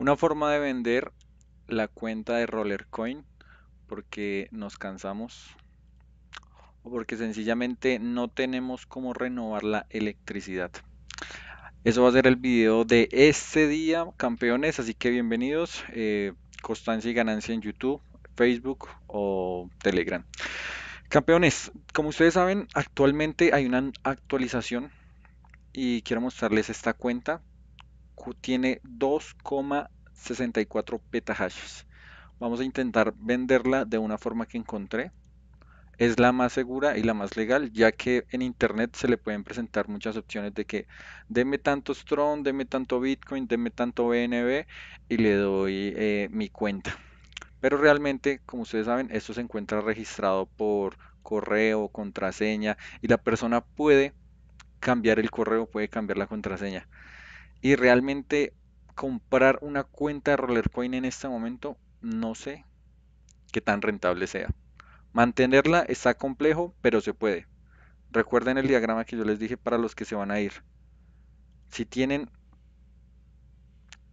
Una forma de vender la cuenta de Rollercoin porque nos cansamos o porque sencillamente no tenemos cómo renovar la electricidad. Eso va a ser el video de este día, campeones, así que bienvenidos. Eh, constancia y ganancia en YouTube, Facebook o Telegram. Campeones, como ustedes saben, actualmente hay una actualización y quiero mostrarles esta cuenta tiene 2,64 petahashes. Vamos a intentar venderla de una forma que encontré. Es la más segura y la más legal, ya que en internet se le pueden presentar muchas opciones de que deme tanto strong deme tanto Bitcoin, deme tanto BNB y le doy eh, mi cuenta. Pero realmente, como ustedes saben, esto se encuentra registrado por correo, contraseña y la persona puede cambiar el correo, puede cambiar la contraseña. Y realmente comprar una cuenta de Rollercoin en este momento, no sé qué tan rentable sea. Mantenerla está complejo, pero se puede. Recuerden el diagrama que yo les dije para los que se van a ir. Si tienen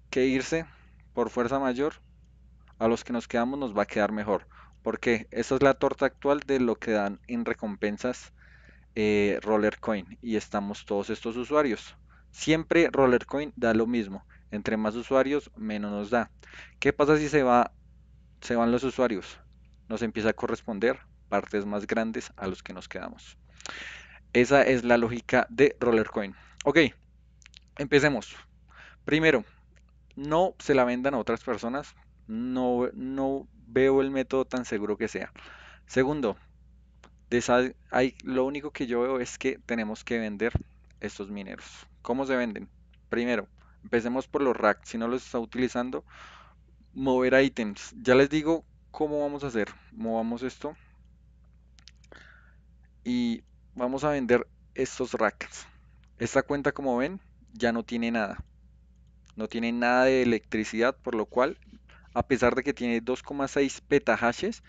que irse por fuerza mayor, a los que nos quedamos nos va a quedar mejor. Porque esa es la torta actual de lo que dan en recompensas eh, Rollercoin y estamos todos estos usuarios. Siempre Rollercoin da lo mismo. Entre más usuarios, menos nos da. ¿Qué pasa si se, van los usuarios? Nos empieza a corresponder partes más grandes a los que nos quedamos. Esa es la lógica de Rollercoin. Ok, empecemos. Primero, no se la vendan a otras personas. No, no veo el método tan seguro que sea. Segundo, hay, lo único que yo veo es que tenemos que vender estos mineros. ¿Cómo se venden? Primero, empecemos por los racks. Si no los está utilizando, mover ítems. Ya les digo cómo vamos a hacer. Movamos esto. Y vamos a vender estos racks. Esta cuenta, como ven, ya no tiene nada. No tiene nada de electricidad, por lo cual, a pesar de que tiene 2,6 petahashes,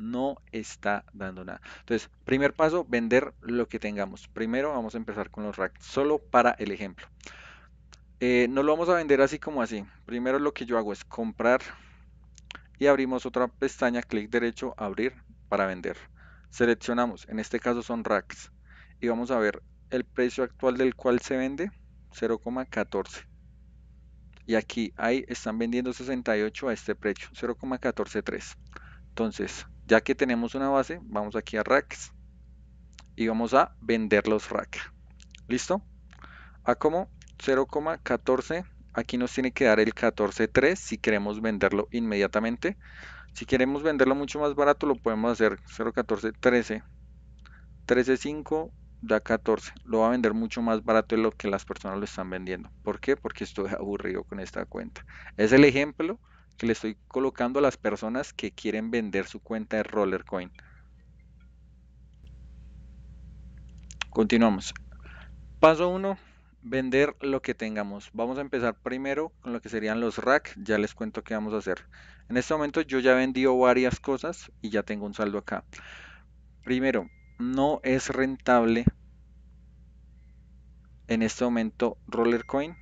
no está dando nada. Entonces, primer paso, vender lo que tengamos. Primero vamos a empezar con los racks, solo para el ejemplo. Eh, no lo vamos a vender así como así. Primero lo que yo hago es comprar y abrimos otra pestaña, clic derecho, abrir para vender. Seleccionamos, en este caso son racks, y vamos a ver el precio actual del cual se vende, 0,14 y aquí ahí están vendiendo 68 a este precio 0,143 entonces ya que tenemos una base, vamos aquí a racks y vamos a vender los racks, ¿Listo? A como 0,14. Aquí nos tiene que dar el 14.3 si queremos venderlo inmediatamente. Si queremos venderlo mucho más barato, lo podemos hacer 0,14,13, 13.5, da 14. Lo va a vender mucho más barato de lo que las personas lo están vendiendo. ¿Por qué? Porque estoy aburrido con esta cuenta. Es el ejemplo le estoy colocando a las personas que quieren vender su cuenta de Rollercoin. Continuamos. Paso 1, vender lo que tengamos. Vamos a empezar primero con lo que serían los rack. Ya les cuento qué vamos a hacer. En este momento yo ya he vendido varias cosas y ya tengo un saldo acá. Primero, no es rentable en este momento Rollercoin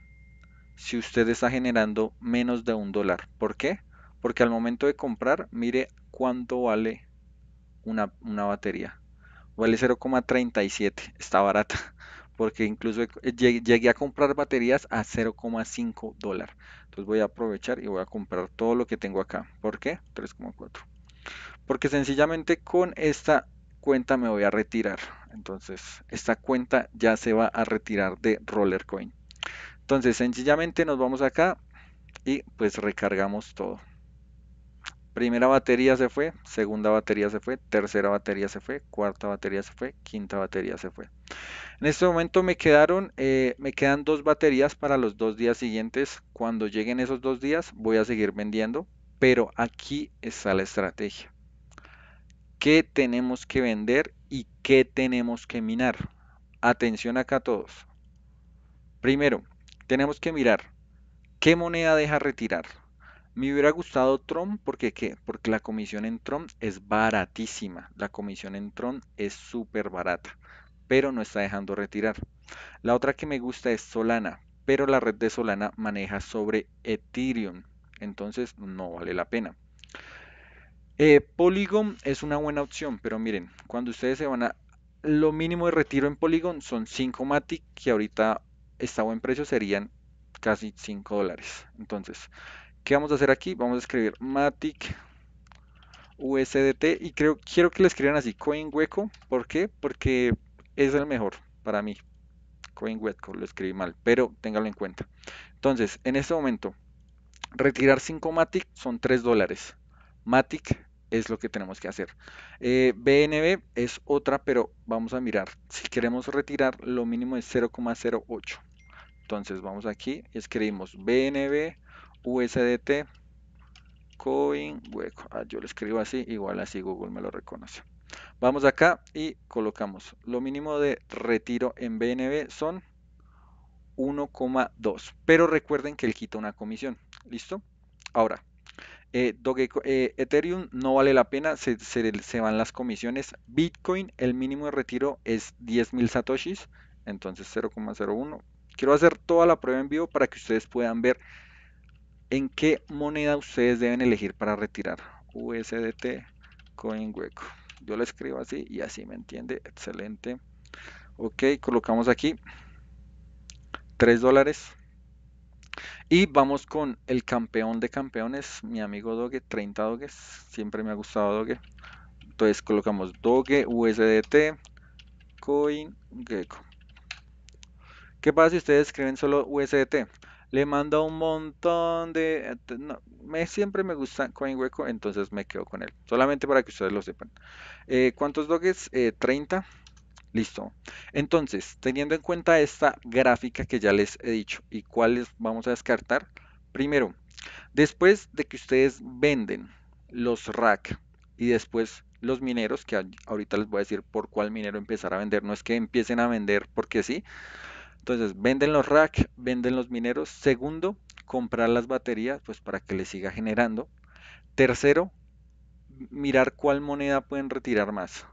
si usted está generando menos de un dólar. ¿Por qué? Porque al momento de comprar, mire cuánto vale una, batería. Vale 0,37, está barata, porque incluso llegué a comprar baterías a 0,5 dólar. Entonces voy a aprovechar y voy a comprar todo lo que tengo acá. ¿Por qué? 3,4. Porque sencillamente con esta cuenta me voy a retirar. Entonces, esta cuenta ya se va a retirar de Rollercoin. Entonces sencillamente nos vamos acá y pues recargamos todo. Primera batería se fue, segunda batería se fue, tercera batería se fue, cuarta batería se fue, quinta batería se fue. En este momento me quedaron, eh, me quedan dos baterías para los dos días siguientes. Cuando lleguen esos dos días voy a seguir vendiendo, pero aquí está la estrategia. ¿Qué tenemos que vender y qué tenemos que minar? Atención acá a todos. Primero, tenemos que mirar qué moneda deja retirar. Me hubiera gustado Tron porque ¿qué? Porque la comisión en Tron es baratísima. La comisión en Tron es súper barata, pero no está dejando retirar. La otra que me gusta es Solana, pero la red de Solana maneja sobre Ethereum, entonces no vale la pena. Eh, Polygon es una buena opción, pero miren, cuando ustedes se van a... Lo mínimo de retiro en Polygon son 5 Matic, que ahorita está buen precio serían casi 5 dólares. Entonces, ¿qué vamos a hacer aquí? Vamos a escribir Matic USDT y creo quiero que le escriban así Coin Hueco, ¿por qué? Porque es el mejor para mí. Coin Hueco, lo escribí mal, pero téngalo en cuenta. Entonces, en este momento retirar 5 Matic son 3 dólares. Matic es lo que tenemos que hacer. BNB eh, es otra, pero vamos a mirar. Si queremos retirar, lo mínimo es 0,08. Entonces vamos aquí y escribimos BNB USDT Coin ah, yo lo escribo así, igual así Google me lo reconoce. Vamos acá y colocamos lo mínimo de retiro en BNB son 1,2. Pero recuerden que él quita una comisión. ¿Listo? Ahora, eh, eh, Ethereum no vale la pena, se, se, van las comisiones. Bitcoin, el mínimo de retiro es 10.000 satoshis, entonces 0,01 Quiero hacer toda la prueba en vivo para que ustedes puedan ver en qué moneda ustedes deben elegir para retirar. USDT Coin Yo lo escribo así y así me entiende. Excelente. Ok, colocamos aquí 3 dólares. Y vamos con el campeón de campeones, mi amigo Doge, 30 doge Siempre me ha gustado Doge. Entonces colocamos Doge, USDT, Coin, ¿Qué pasa si ustedes escriben solo USDT? Le mando un montón de... Eh, me, siempre me gusta CoinWeco, entonces me quedo con él. Solamente para que ustedes lo sepan. Eh, ¿Cuántos doges? 30. Eh, Listo. Entonces, teniendo en cuenta esta gráfica que ya les he dicho y cuáles vamos a descartar. Primero, después de que ustedes venden los rack y después los mineros, que ahorita les voy a decir por cuál minero empezar a vender, no es que empiecen a vender porque sí, entonces, venden los racks, venden los mineros. Segundo, comprar las baterías, pues para que les siga generando. Tercero, mirar cuál moneda pueden retirar más.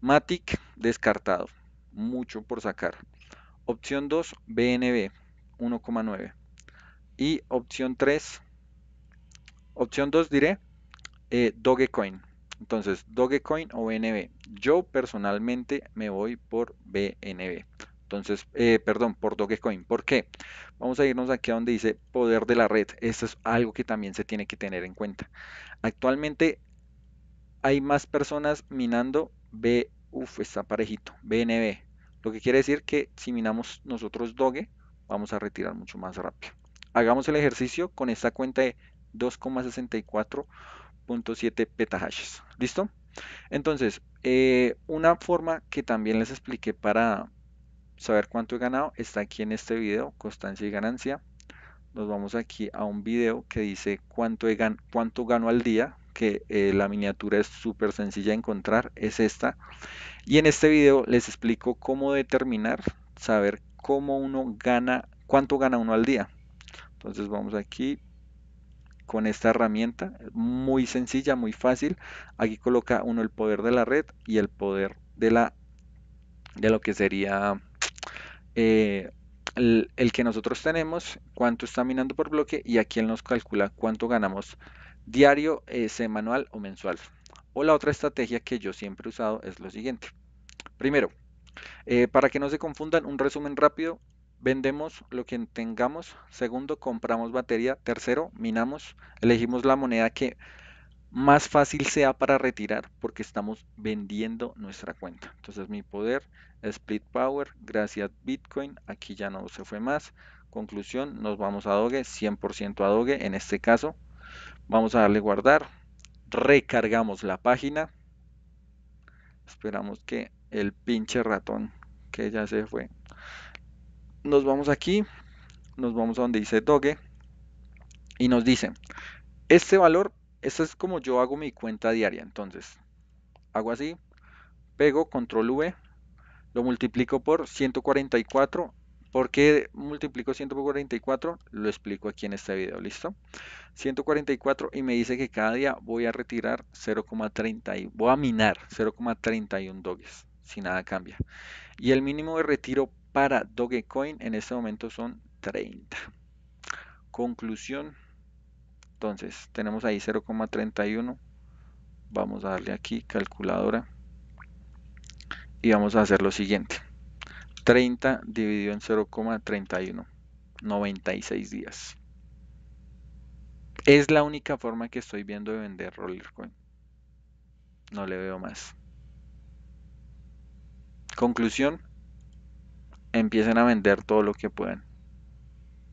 Matic, descartado. Mucho por sacar. Opción 2, BNB, 1,9. Y opción 3, opción 2 diré, eh, Dogecoin. Entonces, Dogecoin o BNB. Yo personalmente me voy por BNB. Entonces, eh, perdón, por Dogecoin. ¿Por qué? Vamos a irnos aquí a donde dice poder de la red. Esto es algo que también se tiene que tener en cuenta. Actualmente hay más personas minando B, Uff, está parejito, BNB. Lo que quiere decir que si minamos nosotros Doge, vamos a retirar mucho más rápido. Hagamos el ejercicio con esta cuenta de 2,64.7 petahashes. ¿Listo? Entonces, eh, una forma que también les expliqué para, saber cuánto he ganado está aquí en este video, constancia y ganancia. Nos vamos aquí a un video que dice cuánto, gan cuánto gano al día, que eh, la miniatura es súper sencilla encontrar, es esta. Y en este video les explico cómo determinar, saber cómo uno gana, cuánto gana uno al día. Entonces vamos aquí con esta herramienta, muy sencilla, muy fácil. Aquí coloca uno el poder de la red y el poder de la de lo que sería eh, el, que nosotros tenemos, cuánto está minando por bloque y aquí él nos calcula cuánto ganamos diario, eh, semanal o mensual. O la otra estrategia que yo siempre he usado es lo siguiente. Primero, eh, para que no se confundan, un resumen rápido. Vendemos lo que tengamos. Segundo, compramos batería. Tercero, minamos. Elegimos la moneda que más fácil sea para retirar porque estamos vendiendo nuestra cuenta. Entonces mi poder, Split Power, gracias Bitcoin, aquí ya no se fue más. Conclusión, nos vamos a Doge, 100% a Doge en este caso. Vamos a darle guardar, recargamos la página. Esperamos que el pinche ratón que ya se fue. Nos vamos aquí, nos vamos a donde dice Doge y nos dice, este valor esto es como yo hago mi cuenta diaria. Entonces, hago así, pego, control V, lo multiplico por 144. ¿Por qué multiplico 144? Lo explico aquí en este video, ¿listo? 144 y me dice que cada día voy a retirar 0,30, voy a minar 0,31 doges, si nada cambia. Y el mínimo de retiro para Dogecoin en este momento son 30. Conclusión, entonces tenemos ahí 0,31. Vamos a darle aquí calculadora. Y vamos a hacer lo siguiente. 30 dividido en 0,31. 96 días. Es la única forma que estoy viendo de vender Rollercoin. No le veo más. Conclusión. Empiecen a vender todo lo que puedan.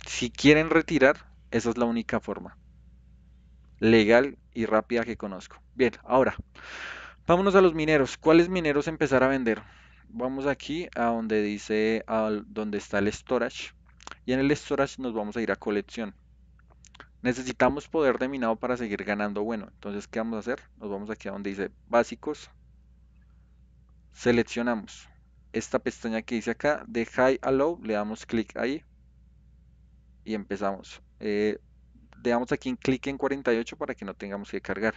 Si quieren retirar, esa es la única forma legal y rápida que conozco. Bien, ahora, vámonos a los mineros. ¿Cuáles mineros empezar a vender? Vamos aquí a donde dice, a donde está el storage. Y en el storage nos vamos a ir a colección. Necesitamos poder de minado para seguir ganando bueno. Entonces, ¿qué vamos a hacer? Nos vamos aquí a donde dice básicos. Seleccionamos esta pestaña que dice acá de high a low. Le damos clic ahí. Y empezamos. Eh, damos aquí en clic en 48 para que no tengamos que cargar.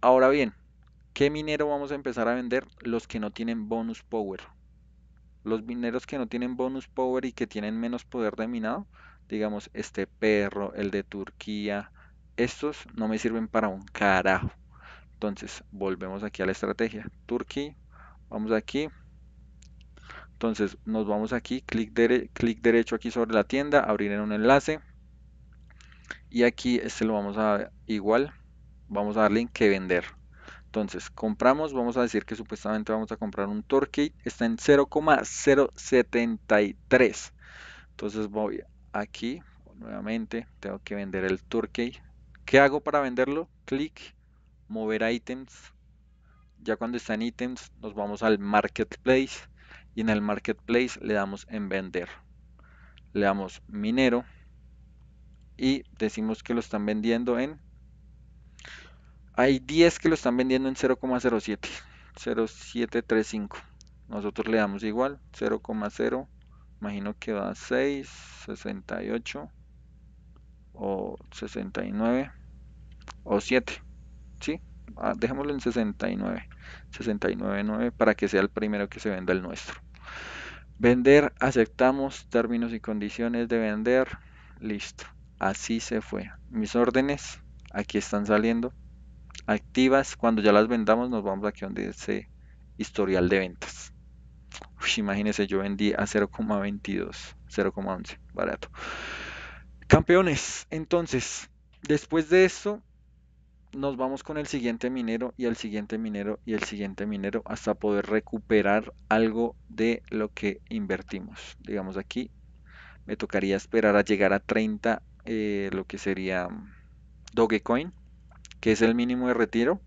Ahora bien, ¿qué minero vamos a empezar a vender? Los que no tienen bonus power. Los mineros que no tienen bonus power y que tienen menos poder de minado, digamos este perro, el de Turquía, estos no me sirven para un carajo. Entonces, volvemos aquí a la estrategia. Turquía, vamos aquí. Entonces, nos vamos aquí, clic, clic derecho aquí sobre la tienda, abrir en un enlace y aquí este lo vamos a igual vamos a darle en que vender entonces compramos vamos a decir que supuestamente vamos a comprar un torque está en 0,073 entonces voy aquí nuevamente tengo que vender el torque ¿qué hago para venderlo? clic mover items ya cuando en ítems nos vamos al marketplace y en el marketplace le damos en vender le damos minero y decimos que lo están vendiendo en... Hay 10 que lo están vendiendo en 0,07, 0735. Nosotros le damos igual, 0,0, imagino que va a 6, 68 o 69 o 7. ¿sí? Ah, dejémoslo en 69, 69.9 para que sea el primero que se venda el nuestro. Vender, aceptamos términos y condiciones de vender, listo. Así se fue. Mis órdenes aquí están saliendo. Activas, cuando ya las vendamos nos vamos aquí donde dice historial de ventas. imagínense, yo vendí a 0,22, 0,11, barato. Campeones, entonces, después de eso. nos vamos con el siguiente minero y el siguiente minero y el siguiente minero hasta poder recuperar algo de lo que invertimos. Digamos aquí, me tocaría esperar a llegar a 30 eh, lo que sería Dogecoin, que es el mínimo de retiro,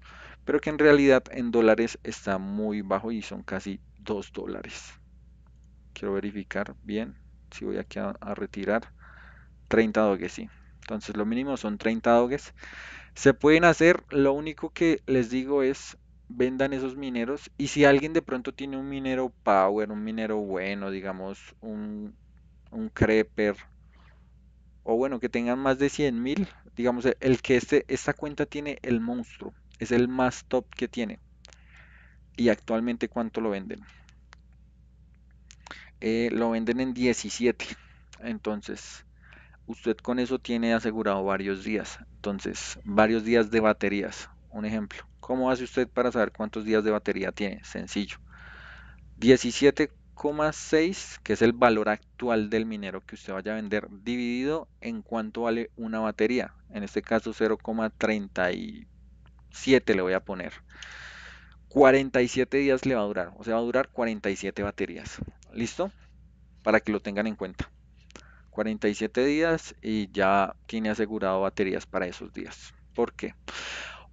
pero que en realidad en dólares está muy bajo y son casi 2 dólares. Quiero verificar bien si voy aquí a, retirar 30 doges, sí. Entonces lo mínimo son 30 doges. Se pueden hacer, lo único que les digo es vendan esos mineros y si alguien de pronto tiene un minero power, un minero bueno, digamos un, un o bueno, que tengan más de 100 mil, digamos, e, el que este, esta cuenta tiene el monstruo, es el más top que tiene. Y actualmente, ¿cuánto lo venden? Eh, lo venden en 17. Entonces, usted con eso tiene asegurado varios días. Entonces, varios días de baterías. Un ejemplo. ¿Cómo hace usted para saber cuántos días de batería tiene? Sencillo. 17 0,6, que es el valor actual del minero que usted vaya a vender, dividido en cuánto vale una batería. En este caso 0,37 le voy a poner. 47 días le va a durar, o sea, va a durar 47 baterías. ¿Listo? Para que lo tengan en cuenta. 47 días y ya tiene asegurado baterías para esos días. ¿Por qué?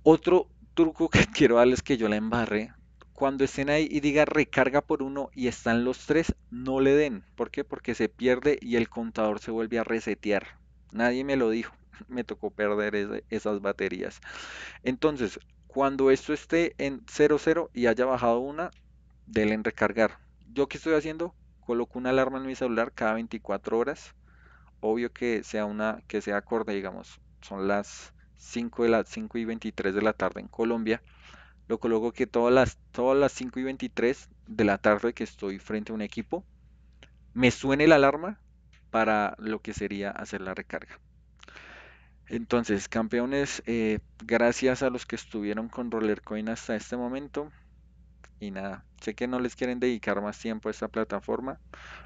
Otro truco que quiero darles que yo la embarré cuando estén ahí y diga recarga por uno y están los tres, no le den. ¿Por qué? Porque se pierde y el contador se vuelve a resetear. Nadie me lo dijo. Me tocó perder esas baterías. Entonces, cuando esto esté en 00 y haya bajado una, denle en recargar. ¿Yo qué estoy haciendo? Coloco una alarma en mi celular cada 24 horas. Obvio que sea una que sea acorde, digamos. Son las 5 de 5 y 23 de la tarde en Colombia lo coloco que todas las, todas las 5 y 23 de la tarde que estoy frente a un equipo, me suene la alarma para lo que sería hacer la recarga. Entonces, campeones, eh, gracias a los que estuvieron con Rollercoin hasta este momento. Y nada, sé que no les quieren dedicar más tiempo a esta plataforma,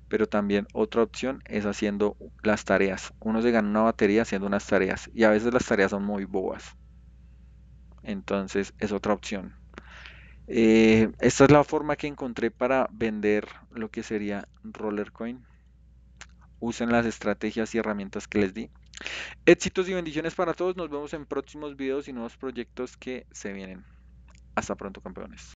pero también otra opción es haciendo las tareas. Uno se gana una batería haciendo unas tareas y a veces las tareas son muy boas. Entonces es otra opción. Eh, esta es la forma que encontré para vender lo que sería Rollercoin. Usen las estrategias y herramientas que les di. Éxitos y bendiciones para todos. Nos vemos en próximos videos y nuevos proyectos que se vienen. Hasta pronto, campeones.